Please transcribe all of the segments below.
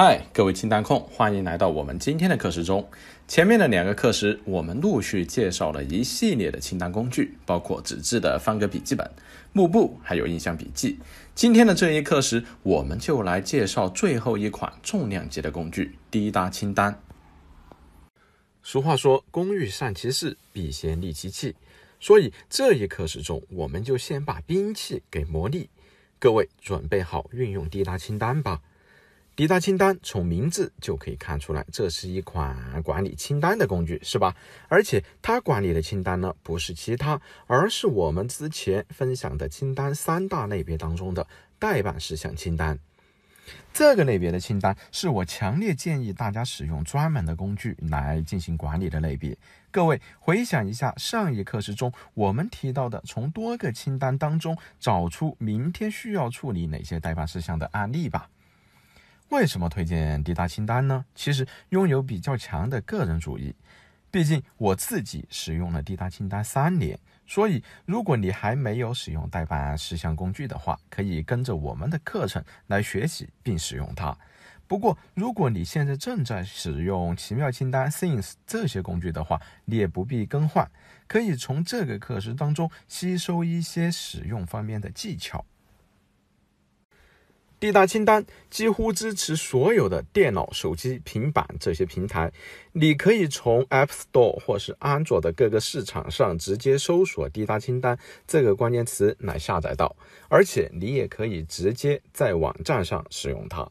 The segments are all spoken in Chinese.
嗨，各位清单控，欢迎来到我们今天的课时中。前面的两个课时，我们陆续介绍了一系列的清单工具，包括纸质的方格笔记本、幕布，还有印象笔记。今天的这一课时，我们就来介绍最后一款重量级的工具——滴答清单。俗话说，工欲善其事，必先利其器。所以这一课时中，我们就先把兵器给磨砺。各位准备好运用滴答清单吧。抵达清单从名字就可以看出来，这是一款管理清单的工具，是吧？而且它管理的清单呢，不是其他，而是我们之前分享的清单三大类别当中的代办事项清单。这个类别的清单是我强烈建议大家使用专门的工具来进行管理的类别。各位回想一下上一课时中我们提到的从多个清单当中找出明天需要处理哪些代办事项的案例吧。为什么推荐滴答清单呢？其实拥有比较强的个人主义，毕竟我自己使用了滴答清单三年，所以如果你还没有使用代办事项工具的话，可以跟着我们的课程来学习并使用它。不过，如果你现在正在使用奇妙清单、Things 这些工具的话，你也不必更换，可以从这个课时当中吸收一些使用方面的技巧。滴答清单几乎支持所有的电脑、手机、平板这些平台，你可以从 App Store 或是安卓的各个市场上直接搜索“滴答清单”这个关键词来下载到，而且你也可以直接在网站上使用它。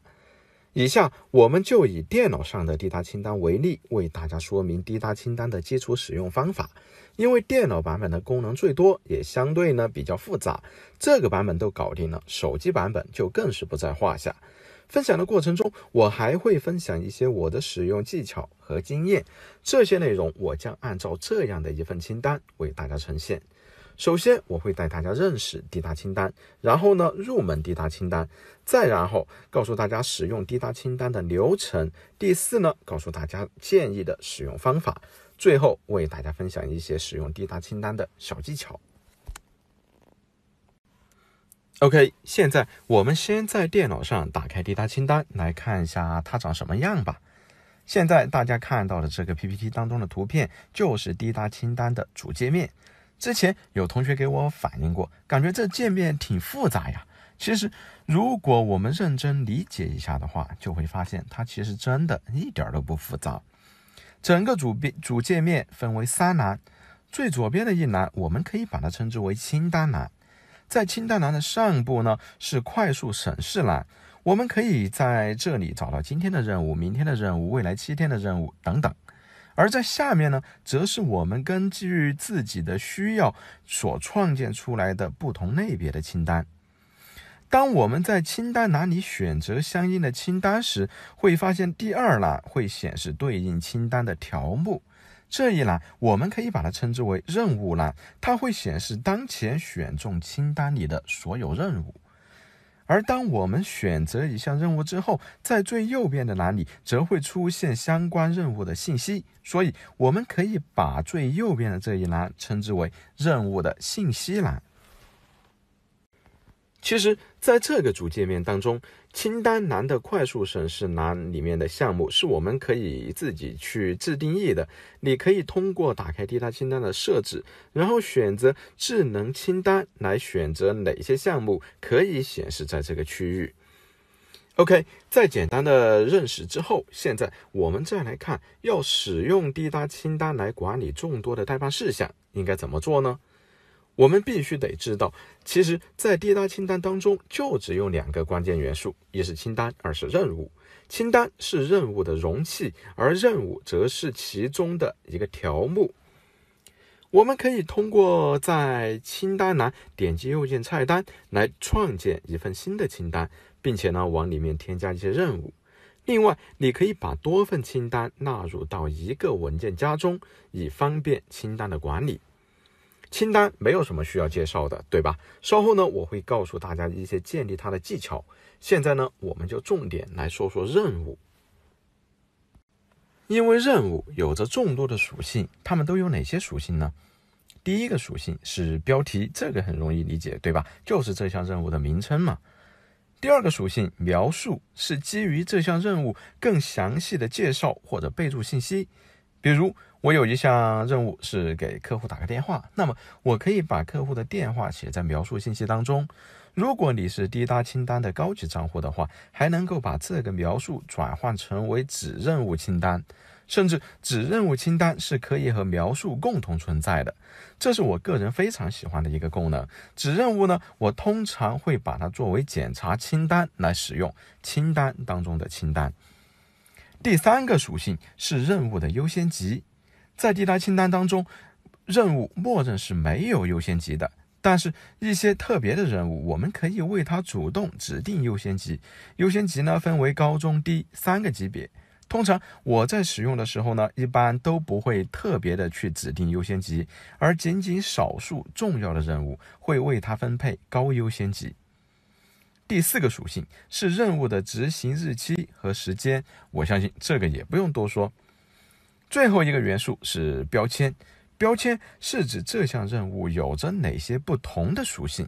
以下我们就以电脑上的滴答清单为例，为大家说明滴答清单的基础使用方法。因为电脑版本的功能最多，也相对呢比较复杂，这个版本都搞定了，手机版本就更是不在话下。分享的过程中，我还会分享一些我的使用技巧和经验，这些内容我将按照这样的一份清单为大家呈现。首先，我会带大家认识滴答清单，然后呢，入门滴答清单，再然后告诉大家使用滴答清单的流程。第四呢，告诉大家建议的使用方法。最后为大家分享一些使用滴答清单的小技巧。OK，现在我们先在电脑上打开滴答清单，来看一下它长什么样吧。现在大家看到的这个 PPT 当中的图片就是滴答清单的主界面。之前有同学给我反映过，感觉这界面挺复杂呀。其实如果我们认真理解一下的话，就会发现它其实真的一点儿都不复杂。整个主边主界面分为三栏，最左边的一栏我们可以把它称之为清单栏。在清单栏的上部呢是快速审视栏，我们可以在这里找到今天的任务、明天的任务、未来七天的任务等等。而在下面呢，则是我们根据自己的需要所创建出来的不同类别的清单。当我们在清单栏里选择相应的清单时，会发现第二栏会显示对应清单的条目。这一栏我们可以把它称之为任务栏，它会显示当前选中清单里的所有任务。而当我们选择一项任务之后，在最右边的栏里则会出现相关任务的信息，所以我们可以把最右边的这一栏称之为任务的信息栏。其实，在这个主界面当中，清单栏的快速审视栏里面的项目是我们可以自己去自定义的。你可以通过打开滴答清单的设置，然后选择智能清单来选择哪些项目可以显示在这个区域。OK，在简单的认识之后，现在我们再来看，要使用滴答清单来管理众多的待办事项，应该怎么做呢？我们必须得知道，其实，在滴答清单当中，就只有两个关键元素：一是清单，二是任务。清单是任务的容器，而任务则是其中的一个条目。我们可以通过在清单栏点击右键菜单来创建一份新的清单，并且呢，往里面添加一些任务。另外，你可以把多份清单纳入到一个文件夹中，以方便清单的管理。清单没有什么需要介绍的，对吧？稍后呢，我会告诉大家一些建立它的技巧。现在呢，我们就重点来说说任务，因为任务有着众多的属性，它们都有哪些属性呢？第一个属性是标题，这个很容易理解，对吧？就是这项任务的名称嘛。第二个属性描述是基于这项任务更详细的介绍或者备注信息，比如。我有一项任务是给客户打个电话，那么我可以把客户的电话写在描述信息当中。如果你是滴答清单的高级账户的话，还能够把这个描述转换成为子任务清单，甚至子任务清单是可以和描述共同存在的。这是我个人非常喜欢的一个功能。子任务呢，我通常会把它作为检查清单来使用，清单当中的清单。第三个属性是任务的优先级。在地台清单当中，任务默认是没有优先级的。但是，一些特别的任务，我们可以为它主动指定优先级。优先级呢，分为高中低三个级别。通常我在使用的时候呢，一般都不会特别的去指定优先级，而仅仅少数重要的任务会为它分配高优先级。第四个属性是任务的执行日期和时间。我相信这个也不用多说。最后一个元素是标签，标签是指这项任务有着哪些不同的属性。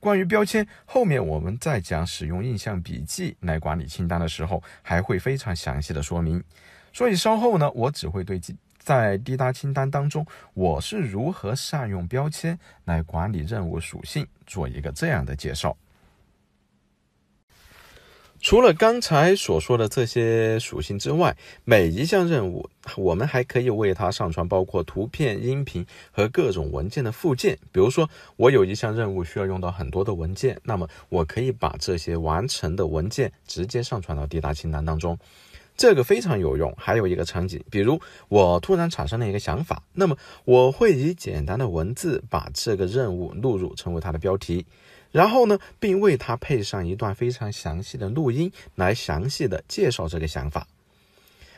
关于标签，后面我们在讲使用印象笔记来管理清单的时候，还会非常详细的说明。所以稍后呢，我只会对在滴答清单当中，我是如何善用标签来管理任务属性做一个这样的介绍。除了刚才所说的这些属性之外，每一项任务，我们还可以为它上传包括图片、音频和各种文件的附件。比如说，我有一项任务需要用到很多的文件，那么我可以把这些完成的文件直接上传到滴答清单当中，这个非常有用。还有一个场景，比如我突然产生了一个想法，那么我会以简单的文字把这个任务录入，成为它的标题。然后呢，并为它配上一段非常详细的录音，来详细的介绍这个想法。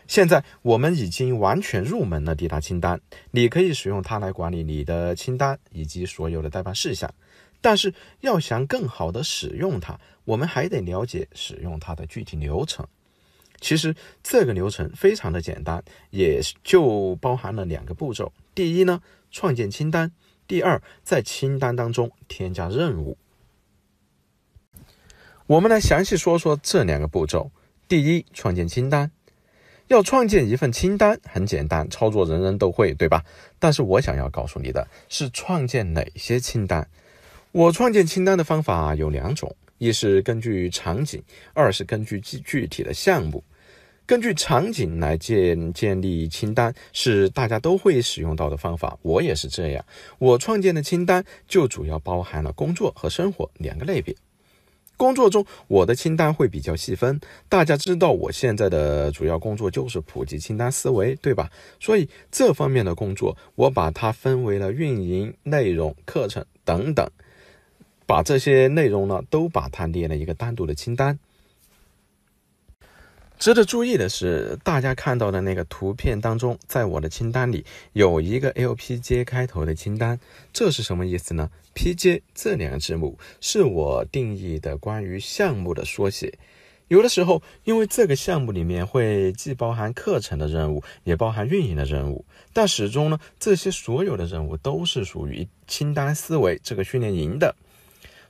现在我们已经完全入门了。抵达清单，你可以使用它来管理你的清单以及所有的代办事项。但是要想更好的使用它，我们还得了解使用它的具体流程。其实这个流程非常的简单，也就包含了两个步骤：第一呢，创建清单；第二，在清单当中添加任务。我们来详细说说这两个步骤。第一，创建清单。要创建一份清单很简单，操作人人都会，对吧？但是我想要告诉你的是，创建哪些清单？我创建清单的方法有两种：一是根据场景，二是根据具具体的项目。根据场景来建建立清单是大家都会使用到的方法，我也是这样。我创建的清单就主要包含了工作和生活两个类别。工作中，我的清单会比较细分。大家知道，我现在的主要工作就是普及清单思维，对吧？所以这方面的工作，我把它分为了运营、内容、课程等等，把这些内容呢，都把它列了一个单独的清单。值得注意的是，大家看到的那个图片当中，在我的清单里有一个 L P J 开头的清单，这是什么意思呢？P J 这两个字母是我定义的关于项目的缩写。有的时候，因为这个项目里面会既包含课程的任务，也包含运营的任务，但始终呢，这些所有的任务都是属于清单思维这个训练营的。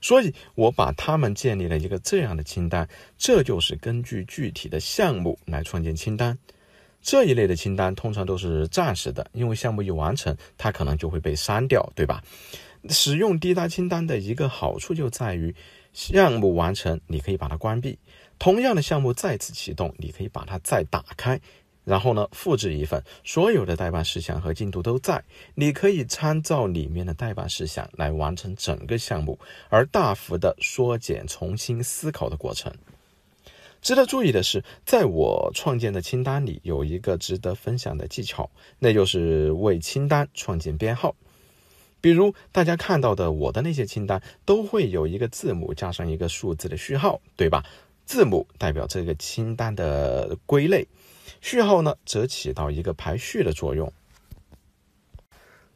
所以，我把他们建立了一个这样的清单，这就是根据具体的项目来创建清单。这一类的清单通常都是暂时的，因为项目一完成，它可能就会被删掉，对吧？使用滴答清单的一个好处就在于，项目完成你可以把它关闭，同样的项目再次启动，你可以把它再打开。然后呢，复制一份，所有的代办事项和进度都在，你可以参照里面的代办事项来完成整个项目，而大幅的缩减重新思考的过程。值得注意的是，在我创建的清单里有一个值得分享的技巧，那就是为清单创建编号。比如大家看到的我的那些清单，都会有一个字母加上一个数字的序号，对吧？字母代表这个清单的归类。序号呢，则起到一个排序的作用。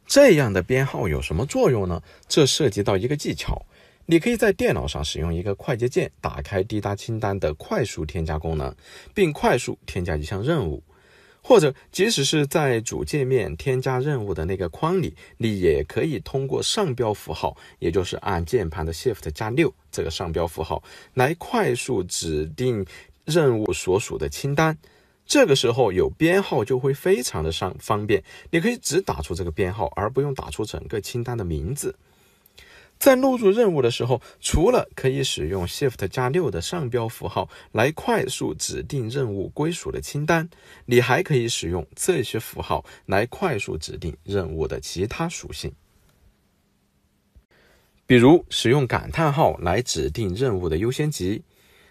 这样的编号有什么作用呢？这涉及到一个技巧：你可以在电脑上使用一个快捷键，打开滴答清单的快速添加功能，并快速添加一项任务；或者，即使是在主界面添加任务的那个框里，你也可以通过上标符号，也就是按键盘的 Shift 加六这个上标符号，来快速指定任务所属的清单。这个时候有编号就会非常的上方便，你可以只打出这个编号，而不用打出整个清单的名字。在录入任务的时候，除了可以使用 Shift 加六的上标符号来快速指定任务归属的清单，你还可以使用这些符号来快速指定任务的其他属性，比如使用感叹号来指定任务的优先级。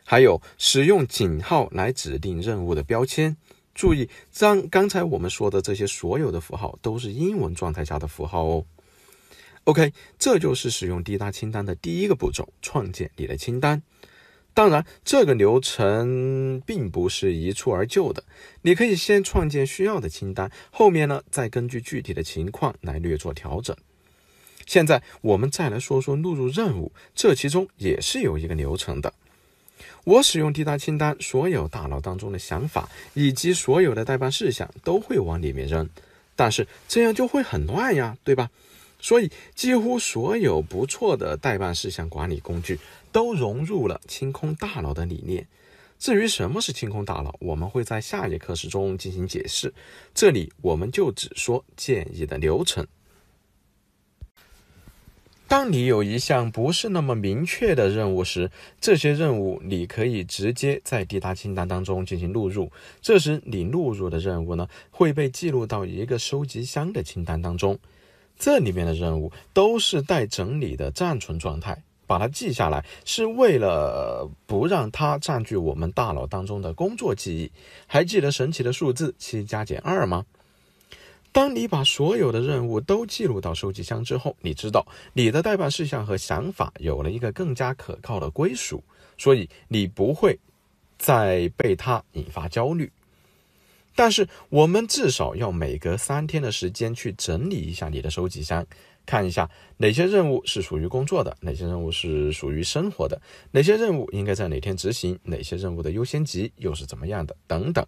还有使用井号来指定任务的标签。注意，刚刚才我们说的这些所有的符号都是英文状态下的符号哦。OK，这就是使用滴答清单的第一个步骤，创建你的清单。当然，这个流程并不是一蹴而就的，你可以先创建需要的清单，后面呢再根据具体的情况来略做调整。现在我们再来说说录入任务，这其中也是有一个流程的。我使用滴答清单，所有大脑当中的想法以及所有的代办事项都会往里面扔，但是这样就会很乱呀，对吧？所以几乎所有不错的代办事项管理工具都融入了清空大脑的理念。至于什么是清空大脑，我们会在下一课时中进行解释，这里我们就只说建议的流程。当你有一项不是那么明确的任务时，这些任务你可以直接在滴达清单当中进行录入。这时你录入的任务呢，会被记录到一个收集箱的清单当中。这里面的任务都是待整理的暂存状态，把它记下来是为了不让它占据我们大脑当中的工作记忆。还记得神奇的数字七加减二吗？当你把所有的任务都记录到收集箱之后，你知道你的代办事项和想法有了一个更加可靠的归属，所以你不会再被它引发焦虑。但是，我们至少要每隔三天的时间去整理一下你的收集箱，看一下哪些任务是属于工作的，哪些任务是属于生活的，哪些任务应该在哪天执行，哪些任务的优先级又是怎么样的，等等。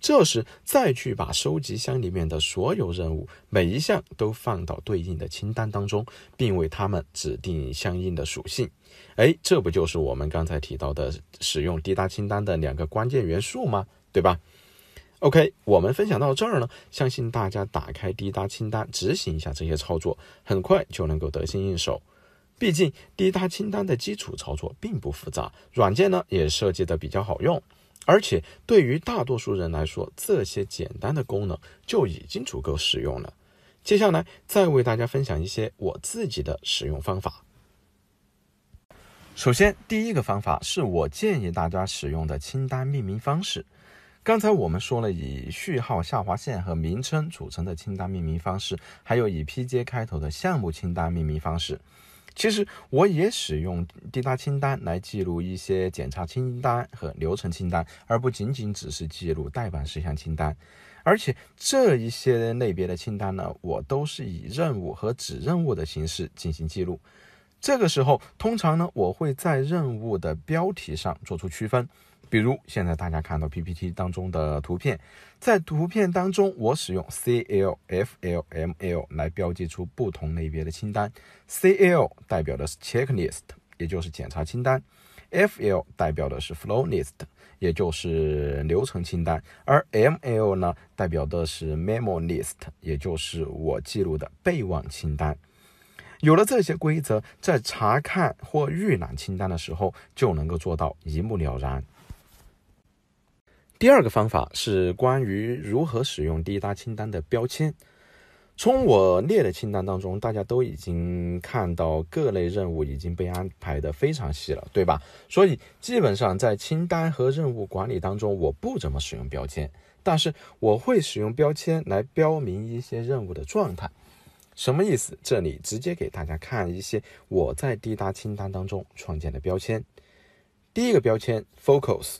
这时，再去把收集箱里面的所有任务，每一项都放到对应的清单当中，并为它们指定相应的属性。哎，这不就是我们刚才提到的使用滴答清单的两个关键元素吗？对吧？OK，我们分享到这儿呢，相信大家打开滴答清单执行一下这些操作，很快就能够得心应手。毕竟滴答清单的基础操作并不复杂，软件呢也设计的比较好用。而且对于大多数人来说，这些简单的功能就已经足够使用了。接下来再为大家分享一些我自己的使用方法。首先，第一个方法是我建议大家使用的清单命名方式。刚才我们说了，以序号、下划线和名称组成的清单命名方式，还有以 PJ 开头的项目清单命名方式。其实我也使用滴答清单来记录一些检查清单和流程清单，而不仅仅只是记录代办事项清单。而且这一些类别的清单呢，我都是以任务和子任务的形式进行记录。这个时候，通常呢，我会在任务的标题上做出区分。比如，现在大家看到 PPT 当中的图片，在图片当中，我使用 C L F L M L 来标记出不同类别的清单。C L 代表的是 Checklist，也就是检查清单；F L 代表的是 Flowlist，也就是流程清单；而 M L 呢，代表的是 Memo List，也就是我记录的备忘清单。有了这些规则，在查看或预览清单的时候，就能够做到一目了然。第二个方法是关于如何使用滴答清单的标签。从我列的清单当中，大家都已经看到各类任务已经被安排的非常细了，对吧？所以基本上在清单和任务管理当中，我不怎么使用标签，但是我会使用标签来标明一些任务的状态。什么意思？这里直接给大家看一些我在滴答清单当中创建的标签。第一个标签 Focus。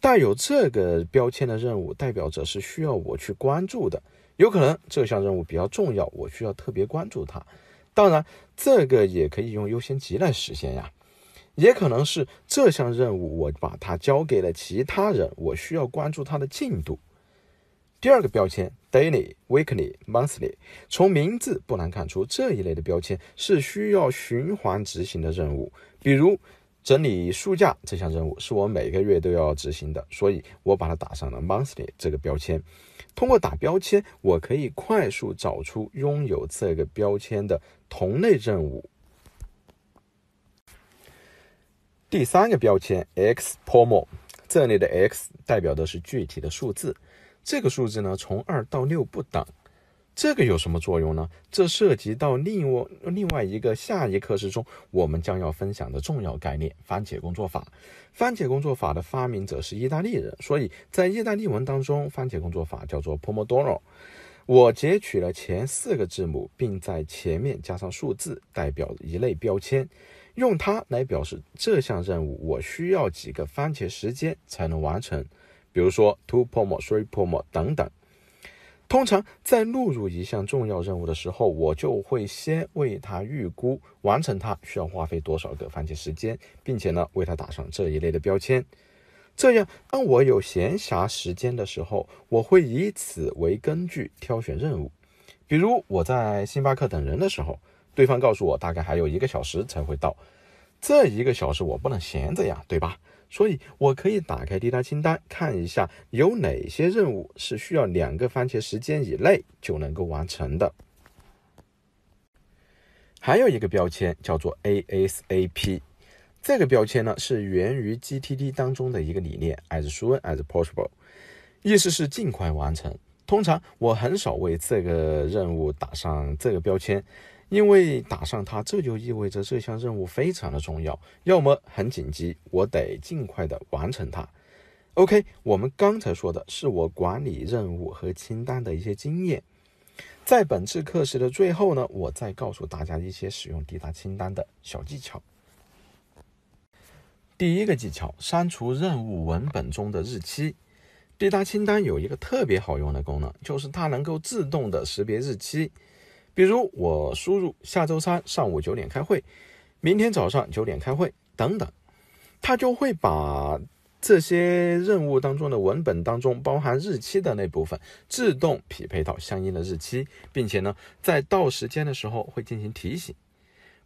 带有这个标签的任务，代表着是需要我去关注的。有可能这项任务比较重要，我需要特别关注它。当然，这个也可以用优先级来实现呀。也可能是这项任务我把它交给了其他人，我需要关注它的进度。第二个标签：daily、weekly、monthly。从名字不难看出，这一类的标签是需要循环执行的任务，比如。整理书架这项任务是我每个月都要执行的，所以我把它打上了 monthly 这个标签。通过打标签，我可以快速找出拥有这个标签的同类任务。第三个标签 x promo，这里的 x 代表的是具体的数字，这个数字呢从二到六不等。这个有什么作用呢？这涉及到另外另外一个下一课时中我们将要分享的重要概念——番茄工作法。番茄工作法的发明者是意大利人，所以在意大利文当中，番茄工作法叫做 Pomodoro。我截取了前四个字母，并在前面加上数字，代表一类标签，用它来表示这项任务我需要几个番茄时间才能完成。比如说，two p o m o r three p o m o r o 等等。通常在录入一项重要任务的时候，我就会先为它预估完成它需要花费多少个番茄时间，并且呢为它打上这一类的标签。这样，当我有闲暇时间的时候，我会以此为根据挑选任务。比如我在星巴克等人的时候，对方告诉我大概还有一个小时才会到，这一个小时我不能闲着呀，对吧？所以，我可以打开滴答清单，看一下有哪些任务是需要两个番茄时间以内就能够完成的。还有一个标签叫做 A S A P，这个标签呢是源于 G T d 当中的一个理念，As soon as possible，意思是尽快完成。通常我很少为这个任务打上这个标签。因为打上它，这就意味着这项任务非常的重要，要么很紧急，我得尽快的完成它。OK，我们刚才说的是我管理任务和清单的一些经验，在本次课时的最后呢，我再告诉大家一些使用滴答清单的小技巧。第一个技巧，删除任务文本中的日期。滴答清单有一个特别好用的功能，就是它能够自动的识别日期。比如我输入下周三上午九点开会，明天早上九点开会等等，它就会把这些任务当中的文本当中包含日期的那部分自动匹配到相应的日期，并且呢在到时间的时候会进行提醒。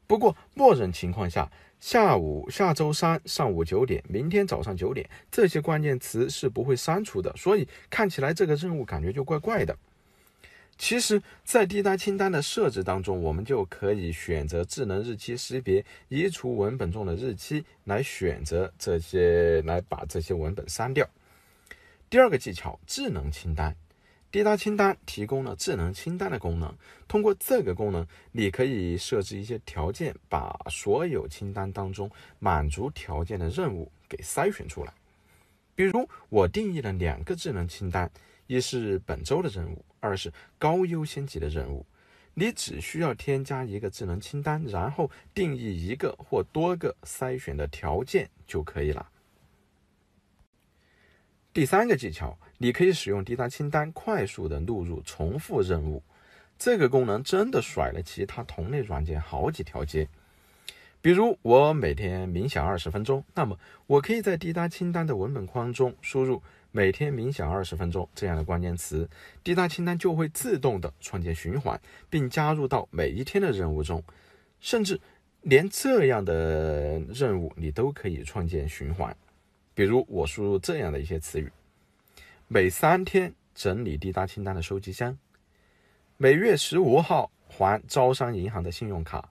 不过默认情况下，下午下周三上午九点，明天早上九点这些关键词是不会删除的，所以看起来这个任务感觉就怪怪的。其实，在滴答清单的设置当中，我们就可以选择智能日期识别，移除文本中的日期，来选择这些，来把这些文本删掉。第二个技巧，智能清单，滴答清单提供了智能清单的功能。通过这个功能，你可以设置一些条件，把所有清单当中满足条件的任务给筛选出来。比如，我定义了两个智能清单。一是本周的任务，二是高优先级的任务。你只需要添加一个智能清单，然后定义一个或多个筛选的条件就可以了。第三个技巧，你可以使用滴答清单快速的录入重复任务。这个功能真的甩了其他同类软件好几条街。比如我每天冥想二十分钟，那么我可以在滴答清单的文本框中输入。每天冥想二十分钟这样的关键词，滴答清单就会自动的创建循环，并加入到每一天的任务中。甚至连这样的任务你都可以创建循环。比如我输入这样的一些词语：每三天整理滴答清单的收集箱，每月十五号还招商银行的信用卡。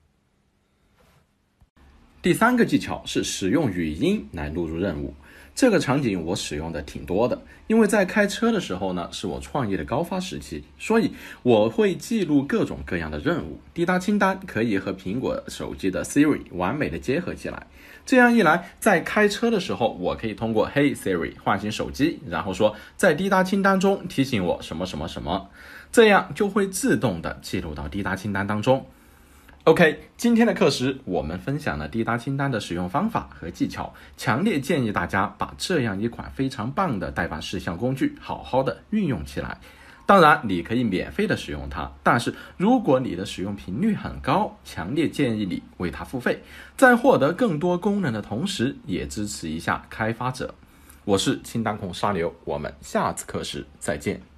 第三个技巧是使用语音来录入任务。这个场景我使用的挺多的，因为在开车的时候呢，是我创业的高发时期，所以我会记录各种各样的任务。滴答清单可以和苹果手机的 Siri 完美的结合起来，这样一来，在开车的时候，我可以通过 Hey Siri 换醒手机，然后说在滴答清单中提醒我什么什么什么，这样就会自动的记录到滴答清单当中。OK，今天的课时我们分享了滴答清单的使用方法和技巧，强烈建议大家把这样一款非常棒的代办事项工具好好的运用起来。当然，你可以免费的使用它，但是如果你的使用频率很高，强烈建议你为它付费，在获得更多功能的同时，也支持一下开发者。我是清单控沙牛，我们下次课时再见。